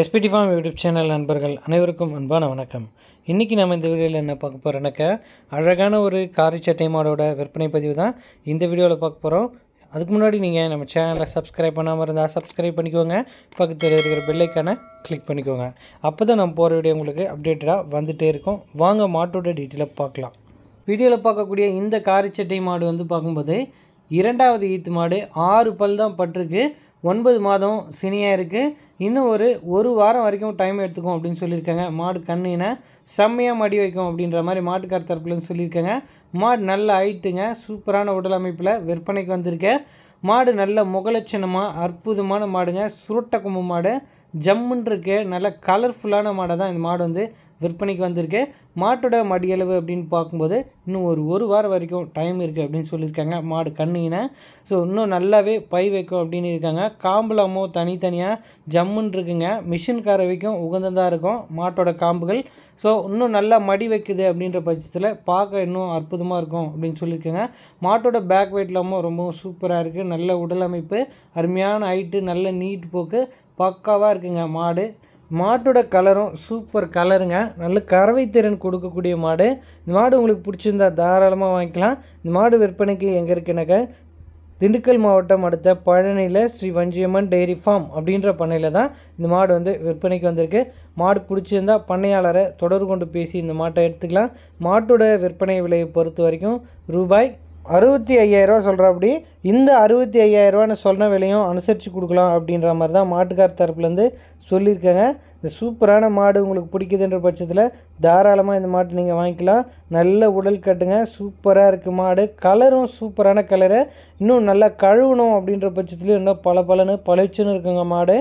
SPD farm YouTube channel நண்பர்கள் அனைவருக்கும் அன்பான வணக்கம் இன்றைக்கி நம்ம இந்த வீடியோவில் என்ன பார்க்க போகிறோம்னாக்கா அழகான ஒரு காரி சட்டை மாடோட விற்பனை பதிவு தான் இந்த வீடியோவில் பார்க்க போகிறோம் அதுக்கு முன்னாடி நீங்கள் நம்ம சேனலை சப்ஸ்கிரைப் பண்ணாமல் இருந்தால் சப்ஸ்கிரைப் பண்ணிக்கோங்க பக்கத்தில் இருக்கிற பெல்லைக்கானை கிளிக் பண்ணிக்கோங்க அப்போ தான் நம்ம போகிற வீடியோ உங்களுக்கு அப்டேட்டடாக வந்துகிட்டே இருக்கும் வாங்க மாட்டோட டீட்டெயிலாக பார்க்கலாம் வீடியோவில் பார்க்கக்கூடிய இந்த காரி சட்டை மாடு வந்து பார்க்கும்போது இரண்டாவது ஈத்து மாடு ஆறு பல் தான் பட்டிருக்கு ஒன்பது மாதம் சினியாக இருக்குது இன்னும் ஒரு ஒரு வாரம் வரைக்கும் டைம் எடுத்துக்கும் அப்படின்னு சொல்லியிருக்காங்க மாடு கண்ணுனா செம்மையாக மடி வைக்கும் அப்படின்ற மாதிரி மாட்டுக்கார் தரப்புலன்னு சொல்லியிருக்காங்க மாடு நல்ல ஹைட்டுங்க சூப்பரான உடல் அமைப்பில் விற்பனைக்கு வந்திருக்கேன் மாடு நல்ல முகலட்சணமாக அற்புதமான மாடுங்க சுருட்ட கொம்பு மாடு ஜம்முன்றிருக்கு நல்ல கலர்ஃபுல்லான மாடை தான் இந்த மாடு வந்து விற்பனைக்கு வந்திருக்கு மாட்டோட மடியளவு அப்படின்னு பார்க்கும்போது இன்னும் ஒரு ஒரு வாரம் வரைக்கும் டைம் இருக்குது அப்படின்னு சொல்லியிருக்காங்க மாடு கண்ணுனா ஸோ இன்னும் நல்லாவே பை வைக்கும் அப்படின்னு இருக்காங்க காம்புலாமோ தனித்தனியாக ஜம்முன்னு இருக்குங்க மிஷின் வைக்கும் உகந்ததாக இருக்கும் மாட்டோட காம்புகள் ஸோ இன்னும் நல்லா மடி வைக்குது அப்படின்ற பட்சத்தில் பார்க்க இன்னும் அற்புதமாக இருக்கும் அப்படின்னு சொல்லியிருக்காங்க மாட்டோட பேக் வெயிட்லாமோ ரொம்பவும் சூப்பராக இருக்குது நல்ல உடலமைப்பு அருமையான ஹைட்டு நல்ல நீட் போக்கு பக்காவாக இருக்குங்க மாடு மாட்டோட கலரும் சூப்பர் கலருங்க நல்ல கறவை திறன் கொடுக்கக்கூடிய மாடு இந்த மாடு உங்களுக்கு பிடிச்சிருந்தா தாராளமாக வாங்கிக்கலாம் இந்த மாடு விற்பனைக்கு எங்கே இருக்குன்னாக்க திண்டுக்கல் மாவட்டம் அடுத்த பழனியில் ஸ்ரீ வஞ்சியம்மன் டெய்ரி ஃபார்ம் அப்படின்ற பண்ணையில் தான் இந்த மாடு வந்து விற்பனைக்கு வந்திருக்கு மாடு பிடிச்சிருந்தா பண்ணையாளரை தொடர்பு கொண்டு பேசி இந்த மாட்டை எடுத்துக்கலாம் மாட்டோட விற்பனை விலையை பொறுத்த வரைக்கும் ரூபாய் அறுபத்தி ஐயாயிரரூவா சொல்கிறாப்படி இந்த அறுபத்தி ஐயாயிரரூவான்னு சொன்ன விலையும் அனுசரித்து கொடுக்கலாம் அப்படின்ற மாதிரி தான் மாட்டுக்கார் தரப்புலேருந்து சொல்லியிருக்காங்க இந்த சூப்பரான மாடு உங்களுக்கு பிடிக்குதுன்ற பட்சத்தில் தாராளமாக இந்த மாட்டை நீங்கள் வாங்கிக்கலாம் நல்ல உடல் கட்டுங்க சூப்பராக இருக்குது மாடு கலரும் சூப்பரான கலரு இன்னும் நல்லா கழுவணும் அப்படின்ற பட்சத்துலேயும் இன்னும் பல பலனு பழச்சுன்னு இருக்குங்க மாடு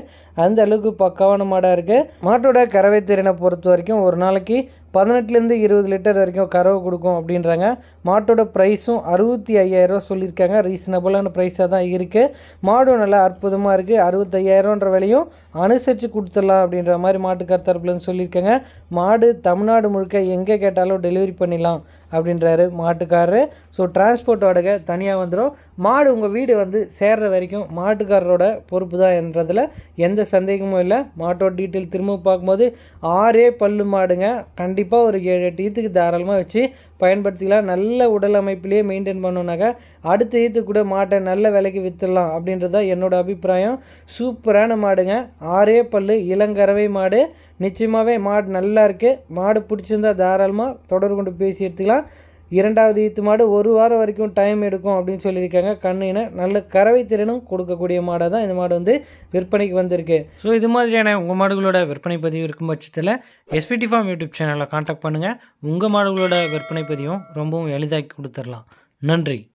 அந்த அளவுக்கு பக்காவான மாடாக இருக்குது மாட்டோட கறவை திறனை பொறுத்த வரைக்கும் ஒரு நாளைக்கு பதினெட்டுலேருந்து இருபது லிட்டர் வரைக்கும் கறவை கொடுக்கும் அப்படின்றாங்க மாட்டோட ப்ரைஸும் அறுபத்தி ஐயாயிரரூவா சொல்லியிருக்காங்க ரீசனபுளான ப்ரைஸாக தான் இருக்குது மாடும் நல்லா அற்புதமாக இருக்குது அறுபத்தையாயிரம்ன்ற விலையும் அனுசரித்து கொடுத்துடலாம் அப்படின்ற மாதிரி மாட்டுக்கார் தரப்புலன்னு சொல்லியிருக்கேங்க மாடு தமிழ்நாடு முழுக்க எங்கே கேட்டாலும் டெலிவரி பண்ணிடலாம் அப்படின்றாரு மாட்டுக்காரரு ஸோ டிரான்ஸ்போர்ட் வாடகை தனியாக வந்துடும் மாடு உங்கள் வீடு வந்து சேர்ற வரைக்கும் மாட்டுக்காரரோட பொறுப்பு தான் என்றதில் எந்த சந்தேகமும் இல்லை மாட்டோட டீட்டெயில் திரும்ப பார்க்கும்போது ஆறே பல்லு மாடுங்க கண்டிப்பாக ஒரு ஏழு எட்டு ஈத்துக்கு தாராளமாக வச்சு பயன்படுத்திக்கலாம் நல்ல உடல் அமைப்பிலேயே மெயின்டைன் பண்ணோன்னாக்கா அடுத்த ஈத்து கூட மாட்டை நல்ல விலைக்கு விற்றுடலாம் அப்படின்றது தான் என்னோடய அபிப்பிராயம் சூப்பரான மாடுங்க ஆறே பல்லு இளங்கரவை மாடு நிச்சயமாகவே மாடு நல்லா இருக்குது மாடு பிடிச்சிருந்தா தாராளமாக தொடர்பு கொண்டு பேசி எடுத்துக்கலாம் இரண்டாவது ஈத்து மாடு ஒரு வாரம் வரைக்கும் டைம் எடுக்கும் அப்படின்னு சொல்லியிருக்காங்க கண்ணுன நல்ல கறவை திறனும் கொடுக்கக்கூடிய மாடாக தான் இந்த மாடு வந்து விற்பனைக்கு வந்திருக்கு ஸோ இது மாதிரியான உங்கள் மாடுகளோட விற்பனை பதிவு இருக்கும் பட்சத்தில் எஸ்பிடி ஃபார்ம் யூடியூப் சேனலில் காண்டாக்ட் பண்ணுங்கள் உங்கள் மாடுகளோட விற்பனை பதிவும் ரொம்பவும் எளிதாக்கி கொடுத்துடலாம் நன்றி